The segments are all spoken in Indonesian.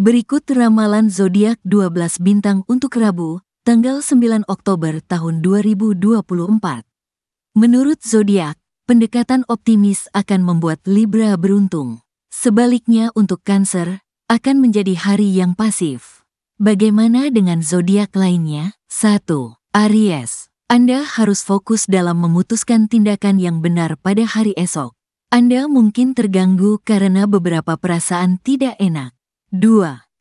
Berikut ramalan zodiak 12 bintang untuk Rabu, tanggal 9 Oktober tahun 2024. Menurut zodiak, pendekatan optimis akan membuat Libra beruntung. Sebaliknya untuk Cancer, akan menjadi hari yang pasif. Bagaimana dengan zodiak lainnya? 1. Aries. Anda harus fokus dalam memutuskan tindakan yang benar pada hari esok. Anda mungkin terganggu karena beberapa perasaan tidak enak. 2.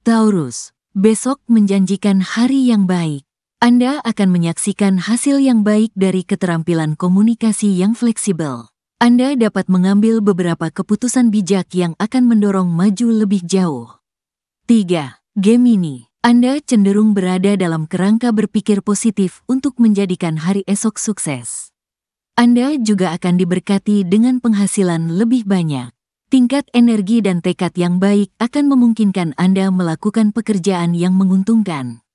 Taurus, besok menjanjikan hari yang baik. Anda akan menyaksikan hasil yang baik dari keterampilan komunikasi yang fleksibel. Anda dapat mengambil beberapa keputusan bijak yang akan mendorong maju lebih jauh. 3. Gemini, Anda cenderung berada dalam kerangka berpikir positif untuk menjadikan hari esok sukses. Anda juga akan diberkati dengan penghasilan lebih banyak. Tingkat energi dan tekad yang baik akan memungkinkan Anda melakukan pekerjaan yang menguntungkan.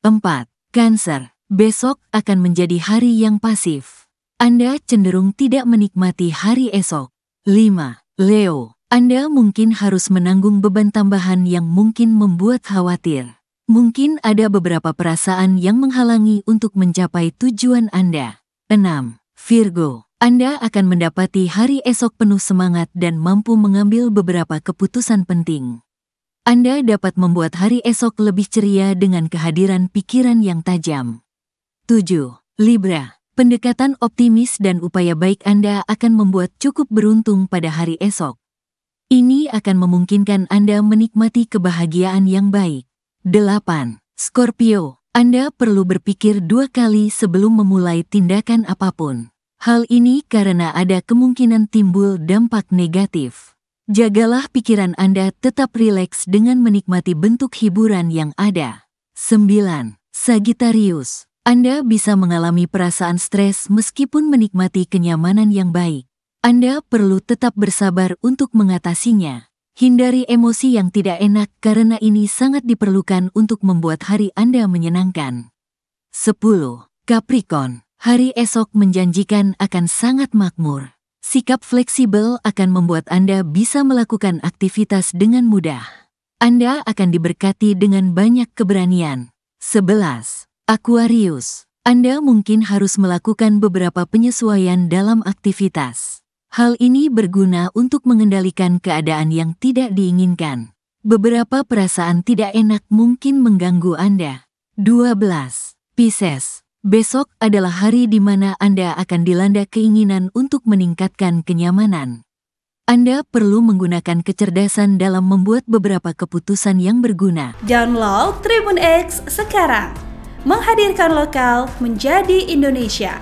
4. Cancer. Besok akan menjadi hari yang pasif. Anda cenderung tidak menikmati hari esok. 5. Leo. Anda mungkin harus menanggung beban tambahan yang mungkin membuat khawatir. Mungkin ada beberapa perasaan yang menghalangi untuk mencapai tujuan Anda. 6. Virgo anda akan mendapati hari esok penuh semangat dan mampu mengambil beberapa keputusan penting. Anda dapat membuat hari esok lebih ceria dengan kehadiran pikiran yang tajam. 7. Libra Pendekatan optimis dan upaya baik Anda akan membuat cukup beruntung pada hari esok. Ini akan memungkinkan Anda menikmati kebahagiaan yang baik. 8. Scorpio Anda perlu berpikir dua kali sebelum memulai tindakan apapun. Hal ini karena ada kemungkinan timbul dampak negatif. Jagalah pikiran Anda tetap rileks dengan menikmati bentuk hiburan yang ada. 9. Sagittarius Anda bisa mengalami perasaan stres meskipun menikmati kenyamanan yang baik. Anda perlu tetap bersabar untuk mengatasinya. Hindari emosi yang tidak enak karena ini sangat diperlukan untuk membuat hari Anda menyenangkan. 10. Capricorn Hari esok menjanjikan akan sangat makmur. Sikap fleksibel akan membuat Anda bisa melakukan aktivitas dengan mudah. Anda akan diberkati dengan banyak keberanian. 11. Aquarius Anda mungkin harus melakukan beberapa penyesuaian dalam aktivitas. Hal ini berguna untuk mengendalikan keadaan yang tidak diinginkan. Beberapa perasaan tidak enak mungkin mengganggu Anda. 12. Pisces Besok adalah hari di mana Anda akan dilanda keinginan untuk meningkatkan kenyamanan. Anda perlu menggunakan kecerdasan dalam membuat beberapa keputusan yang berguna. Download Tribun X sekarang. Menghadirkan lokal menjadi Indonesia.